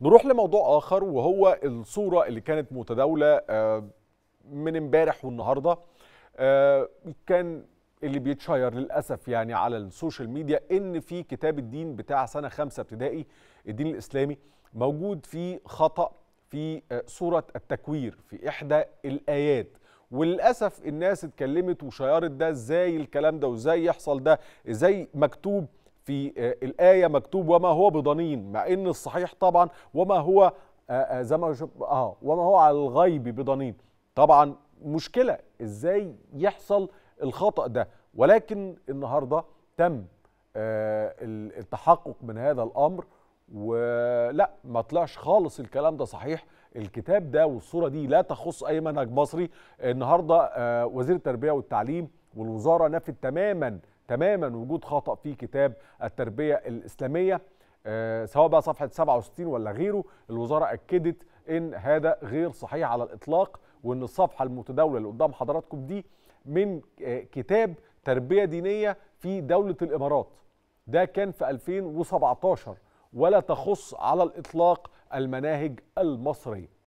نروح لموضوع اخر وهو الصوره اللي كانت متداوله آه، من امبارح والنهارده آه، كان اللي بيتشير للاسف يعني على السوشيال ميديا ان في كتاب الدين بتاع سنه خمسة ابتدائي الدين الاسلامي موجود فيه خطا في سوره آه، التكوير في احدى الايات وللاسف الناس اتكلمت وشيرت ده ازاي الكلام ده وازاي يحصل ده ازاي مكتوب في آه، الآية مكتوب وما هو بضنين مع إن الصحيح طبعا وما هو آه، آه، زي ما اه وما هو على الغيب بضنين طبعا مشكلة إزاي يحصل الخطأ ده ولكن النهاردة تم التحقق من هذا الأمر ولا ما طلعش خالص الكلام ده صحيح الكتاب ده والصورة دي لا تخص أي منهج مصري النهاردة وزير التربية والتعليم والوزاره نفت تماما تماما وجود خطا في كتاب التربيه الاسلاميه آه، سواء بقى صفحه 67 ولا غيره الوزاره اكدت ان هذا غير صحيح على الاطلاق وان الصفحه المتداوله اللي قدام حضراتكم دي من آه، كتاب تربيه دينيه في دوله الامارات ده كان في 2017 ولا تخص على الاطلاق المناهج المصريه